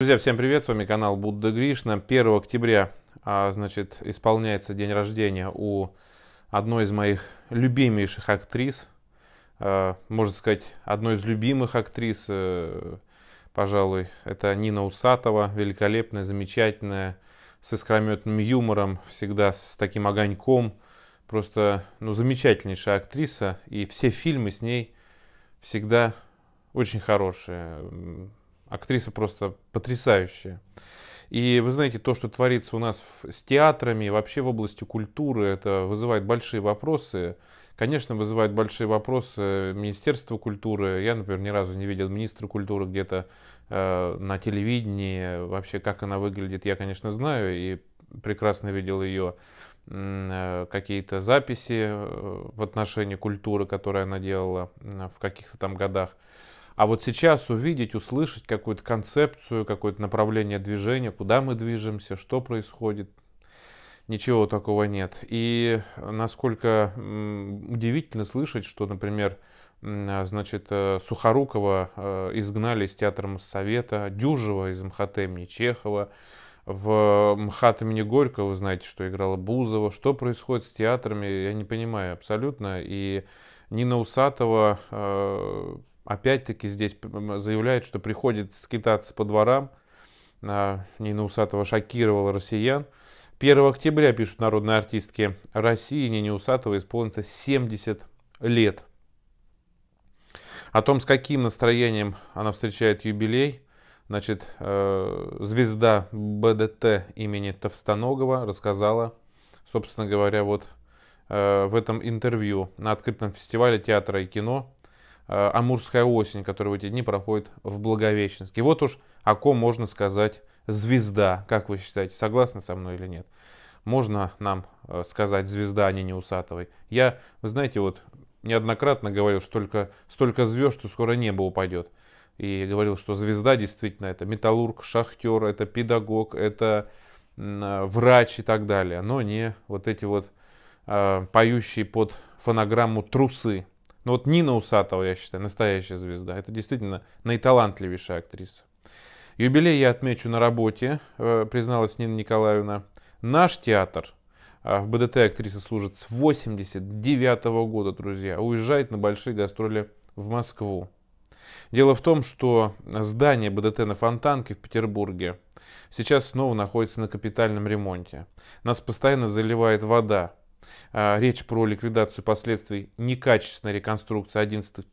Друзья, всем привет, с вами канал Будда Гришна. 1 октября, а, значит, исполняется день рождения у одной из моих любимейших актрис, а, можно сказать, одной из любимых актрис, э, пожалуй, это Нина Усатова, великолепная, замечательная, с искрометным юмором, всегда с таким огоньком, просто, ну, замечательнейшая актриса, и все фильмы с ней всегда очень хорошие. Актриса просто потрясающая. И вы знаете, то, что творится у нас с театрами, вообще в области культуры, это вызывает большие вопросы. Конечно, вызывает большие вопросы Министерство культуры. Я, например, ни разу не видел министра культуры где-то э, на телевидении. Вообще, как она выглядит, я, конечно, знаю и прекрасно видел ее э, какие-то записи э, в отношении культуры, которые она делала в каких-то там годах. А вот сейчас увидеть, услышать какую-то концепцию, какое-то направление движения, куда мы движемся, что происходит, ничего такого нет. И насколько удивительно слышать, что, например, значит, э, Сухорукова э, изгнали из театра Моссовета, Дюжева из МХТ имени Чехова, в МХАТ имени Горького, вы знаете, что играла Бузова. Что происходит с театрами, я не понимаю абсолютно. И Нина Усатова э, опять-таки здесь заявляет, что приходит скитаться по дворам. А, Нина Усатова шокировала россиян. 1 октября, пишут народные артистки России, Нине Усатова исполнится 70 лет. О том, с каким настроением она встречает юбилей, значит, э, звезда БДТ имени Товстоногова рассказала, собственно говоря, вот э, в этом интервью на открытом фестивале театра и кино Э, амурская осень, которая в эти дни проходит в Благовещенске. Вот уж о ком можно сказать звезда, как вы считаете, согласны со мной или нет? Можно нам э, сказать звезда, а не Неусатовой? Я, вы знаете, вот неоднократно говорил, что только, столько звезд, что скоро небо упадет. И говорил, что звезда действительно это металлург, шахтер, это педагог, это э, врач и так далее. Но не вот эти вот э, поющие под фонограмму трусы. Но ну, вот Нина Усатова, я считаю, настоящая звезда. Это действительно наиталантливейшая актриса. Юбилей я отмечу на работе, э, призналась Нина Николаевна. Наш театр а, в БДТ актриса служит с 89 -го года, друзья. Уезжает на большие гастроли в Москву. Дело в том, что здание БДТ на Фонтанке в Петербурге сейчас снова находится на капитальном ремонте. Нас постоянно заливает вода. А, речь про ликвидацию последствий некачественной реконструкции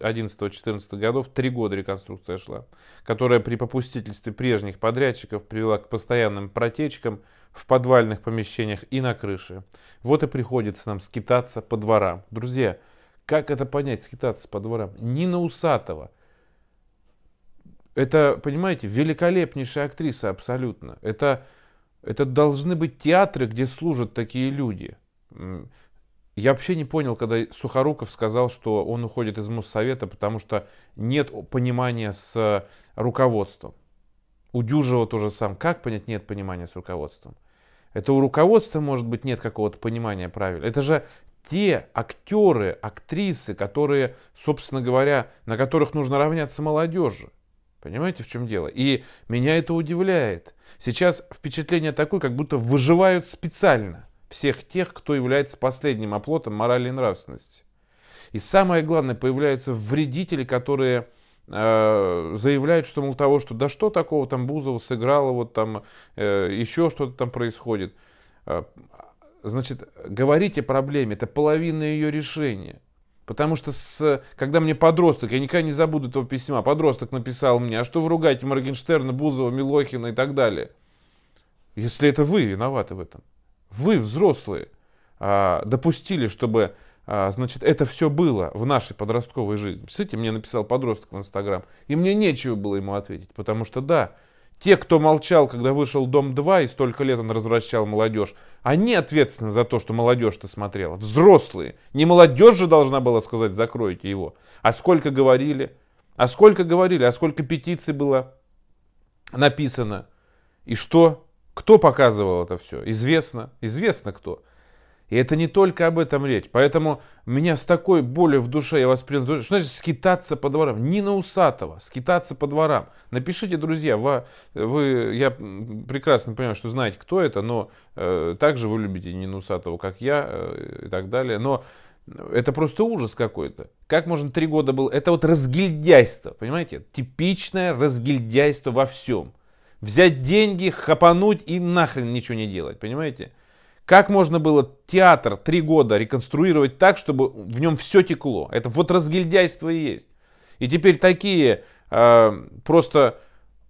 11-14 годов, три года реконструкция шла, которая при попустительстве прежних подрядчиков привела к постоянным протечкам в подвальных помещениях и на крыше. Вот и приходится нам скитаться по дворам. Друзья, как это понять, скитаться по дворам? Нина Усатова. Это, понимаете, великолепнейшая актриса абсолютно. Это, это должны быть театры, где служат такие люди – я вообще не понял, когда Сухоруков сказал, что он уходит из Моссовета, потому что нет понимания с руководством. У Дюжева тоже сам. Как понять, нет понимания с руководством? Это у руководства, может быть, нет какого-то понимания правил. Это же те актеры, актрисы, которые, собственно говоря, на которых нужно равняться молодежи. Понимаете, в чем дело? И меня это удивляет. Сейчас впечатление такое, как будто выживают специально – всех тех, кто является последним оплотом морали и нравственности. И самое главное, появляются вредители, которые э, заявляют, что, мол, того, что да что такого, там Бузова сыграла, вот там э, еще что-то там происходит. Э, значит, говорить о проблеме, это половина ее решения. Потому что с, когда мне подросток, я никогда не забуду этого письма, подросток написал мне, а что вы ругаете Моргенштерна, Бузова, Милохина и так далее. Если это вы виноваты в этом вы, взрослые, а, допустили, чтобы а, значит, это все было в нашей подростковой жизни. Представляете, мне написал подросток в Инстаграм, и мне нечего было ему ответить, потому что да, те, кто молчал, когда вышел «Дом-2» и столько лет он развращал молодежь, они ответственны за то, что молодежь-то смотрела. Взрослые. Не молодежь же должна была сказать «закройте его». А сколько говорили? А сколько говорили? А сколько петиций было написано? И что? Кто показывал это все? Известно. Известно кто. И это не только об этом речь. Поэтому меня с такой болью в душе я воспринял. Что значит скитаться по дворам? Нина Усатова. Скитаться по дворам. Напишите, друзья. Вы, вы, я прекрасно понимаю, что знаете, кто это. Но э, также вы любите Нину Усатову, как я э, и так далее. Но это просто ужас какой-то. Как можно три года был? Это вот разгильдяйство, понимаете? Типичное разгильдяйство во всем взять деньги, хапануть и нахрен ничего не делать, понимаете? Как можно было театр три года реконструировать так, чтобы в нем все текло? Это вот разгильдяйство и есть. И теперь такие э, просто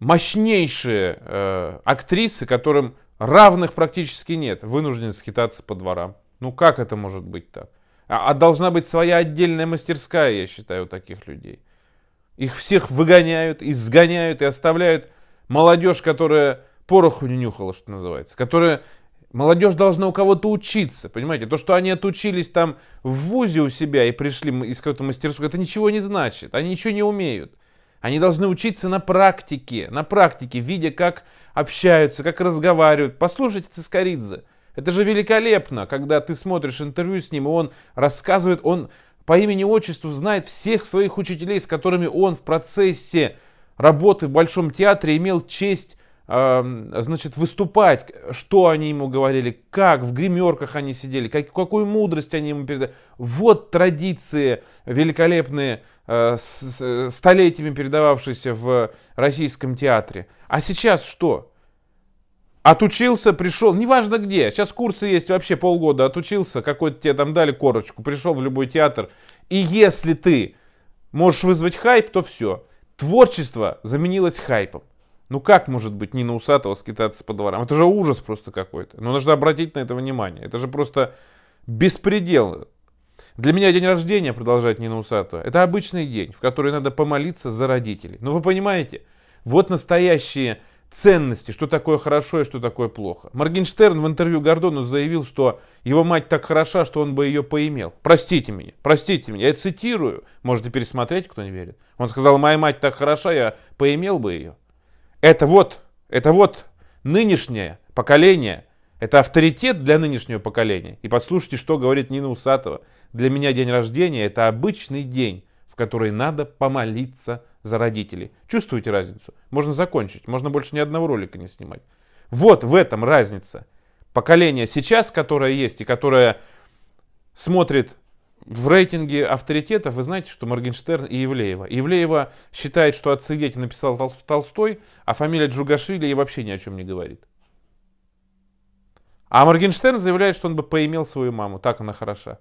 мощнейшие э, актрисы, которым равных практически нет, вынуждены скитаться по дворам. Ну как это может быть так? А, а должна быть своя отдельная мастерская, я считаю, у таких людей. Их всех выгоняют, изгоняют и оставляют молодежь, которая пороху не нюхала, что называется, которая Молодежь должна у кого-то учиться, понимаете? То, что они отучились там в ВУЗе у себя и пришли из какой-то мастерской, это ничего не значит. Они ничего не умеют. Они должны учиться на практике, на практике, видя, как общаются, как разговаривают. Послушайте Цискоридзе. Это же великолепно, когда ты смотришь интервью с ним, и он рассказывает, он по имени-отчеству знает всех своих учителей, с которыми он в процессе работы в Большом театре, имел честь эм, значит, выступать, что они ему говорили, как, в гримерках они сидели, как, какую мудрость они ему передали. Вот традиции великолепные, э, столетиями передававшиеся в российском театре. А сейчас что? Отучился, пришел, неважно где, сейчас курсы есть вообще полгода, отучился, какой-то тебе там дали корочку, пришел в любой театр, и если ты можешь вызвать хайп, то все. Творчество заменилось хайпом. Ну как может быть Нина Усатова скитаться по дворам? Это же ужас просто какой-то. Но ну нужно обратить на это внимание. Это же просто беспредел. Для меня день рождения, продолжает Нина Усатова, это обычный день, в который надо помолиться за родителей. Но ну вы понимаете, вот настоящие ценности, что такое хорошо и что такое плохо. Моргенштерн в интервью Гордону заявил, что его мать так хороша, что он бы ее поимел. Простите меня, простите меня, я цитирую, можете пересмотреть, кто не верит. Он сказал, моя мать так хороша, я поимел бы ее. Это вот, это вот нынешнее поколение, это авторитет для нынешнего поколения. И послушайте, что говорит Нина Усатова. Для меня день рождения – это обычный день, которой надо помолиться за родителей. Чувствуете разницу? Можно закончить, можно больше ни одного ролика не снимать. Вот в этом разница. Поколение сейчас, которое есть и которое смотрит в рейтинге авторитетов, вы знаете, что Моргенштерн и Евлеева. Евлеева считает, что «Отцы дети» написал Толстой, а фамилия Джугашвили ей вообще ни о чем не говорит. А Моргенштерн заявляет, что он бы поимел свою маму, так она хороша.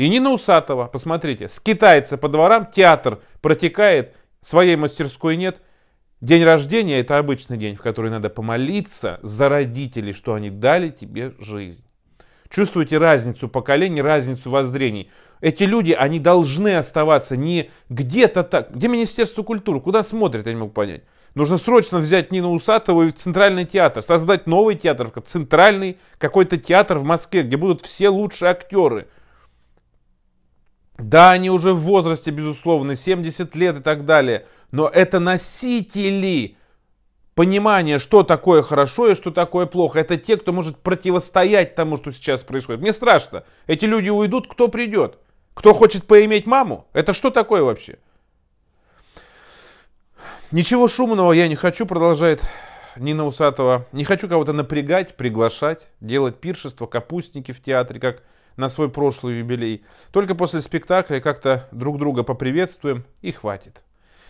И Нина Усатова, посмотрите, скитается по дворам, театр протекает, своей мастерской нет. День рождения – это обычный день, в который надо помолиться за родителей, что они дали тебе жизнь. Чувствуете разницу поколений, разницу воззрений. Эти люди, они должны оставаться не где-то так. Где Министерство культуры? Куда смотрят, я не могу понять. Нужно срочно взять Нину Усатову и в Центральный театр, создать новый театр, центральный какой-то театр в Москве, где будут все лучшие актеры – да, они уже в возрасте, безусловно, 70 лет и так далее, но это носители понимания, что такое хорошо и что такое плохо. Это те, кто может противостоять тому, что сейчас происходит. Мне страшно. Эти люди уйдут, кто придет? Кто хочет поиметь маму? Это что такое вообще? Ничего шумного я не хочу, продолжает Нина Усатова. Не хочу кого-то напрягать, приглашать, делать пиршество, капустники в театре, как на свой прошлый юбилей. Только после спектакля как-то друг друга поприветствуем и хватит.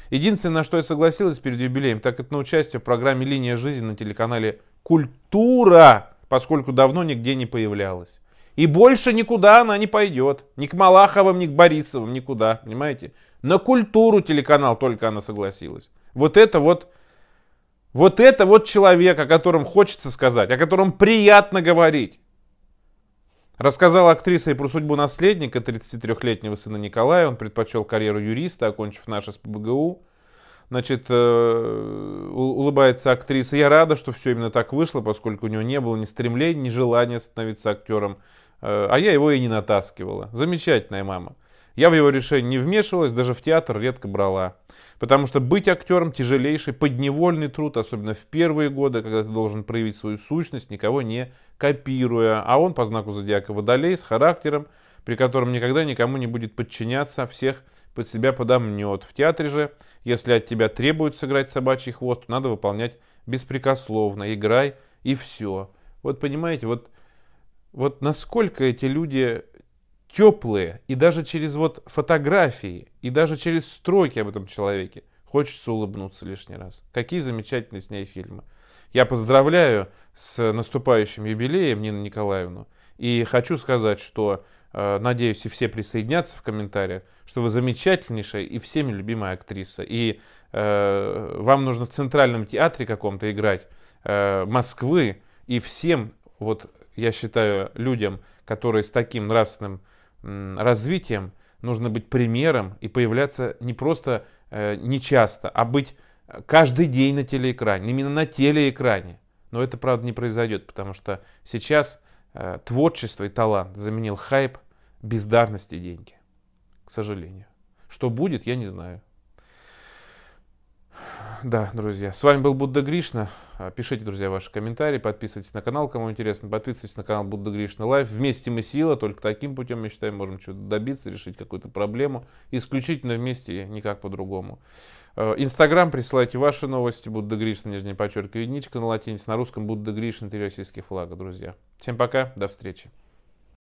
Единственное, на что я согласилась перед юбилеем, так это на участие в программе «Линия жизни» на телеканале «Культура», поскольку давно нигде не появлялась. И больше никуда она не пойдет. Ни к Малаховым, ни к Борисовым, никуда, понимаете? На культуру телеканал только она согласилась. Вот это вот, вот это вот человек, о котором хочется сказать, о котором приятно говорить. Рассказала актриса и про судьбу наследника, 33-летнего сына Николая. Он предпочел карьеру юриста, окончив наш СПбГУ. Значит, э, улыбается актриса. Я рада, что все именно так вышло, поскольку у него не было ни стремления, ни желания становиться актером. Э, а я его и не натаскивала. Замечательная мама. Я в его решение не вмешивалась, даже в театр редко брала. Потому что быть актером тяжелейший, подневольный труд, особенно в первые годы, когда ты должен проявить свою сущность, никого не копируя. А он по знаку зодиака водолей с характером, при котором никогда никому не будет подчиняться, всех под себя подомнет. В театре же, если от тебя требуют сыграть собачий хвост, надо выполнять беспрекословно. Играй и все. Вот понимаете, вот, вот насколько эти люди теплые, и даже через вот фотографии, и даже через строки об этом человеке хочется улыбнуться лишний раз. Какие замечательные с ней фильмы. Я поздравляю с наступающим юбилеем Нину Николаевну. И хочу сказать, что, э, надеюсь, и все присоединятся в комментариях, что вы замечательнейшая и всеми любимая актриса. И э, вам нужно в Центральном театре каком-то играть э, Москвы. И всем, вот я считаю, людям, которые с таким нравственным развитием, нужно быть примером и появляться не просто э, не часто, а быть э, каждый день на телеэкране, именно на телеэкране. Но это, правда, не произойдет, потому что сейчас э, творчество и талант заменил хайп, бездарность и деньги. К сожалению. Что будет, я не знаю. Да, друзья, с вами был Будда Гришна. А, пишите, друзья, ваши комментарии, подписывайтесь на канал, кому интересно, подписывайтесь на канал Будда Гришна Лайф. Вместе мы сила, только таким путем, мы считаем, можем чего-то добиться, решить какую-то проблему. Исключительно вместе, никак по-другому. А, Инстаграм, присылайте ваши новости, Будда Гришна, Нижняя подчеркивание, единичка на латинице, на русском Будда Гришна, три российских флага, друзья. Всем пока, до встречи.